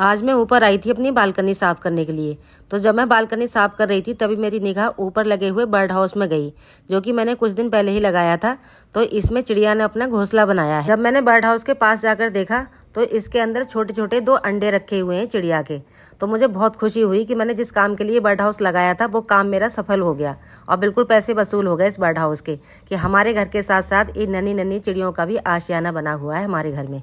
आज मैं ऊपर आई थी अपनी बालकनी साफ करने के लिए तो जब मैं बालकनी साफ कर रही थी तभी मेरी निगाह ऊपर लगे हुए बर्ड हाउस में गई जो कि मैंने कुछ दिन पहले ही लगाया था तो इसमें चिड़िया ने अपना घोंसला बनाया है जब मैंने बर्ड हाउस के पास जाकर देखा तो इसके अंदर छोटे छोटे दो अंडे रखे हुए हैं चिड़िया के तो मुझे बहुत खुशी हुई कि मैंने जिस काम के लिए बर्ड हाउस लगाया था वो काम मेरा सफल हो गया और बिल्कुल पैसे वसूल हो गए इस बर्ड हाउस के कि हमारे घर के साथ साथ इन नन्ही नन्ही चिड़ियों का भी आशियाना बना हुआ है हमारे घर में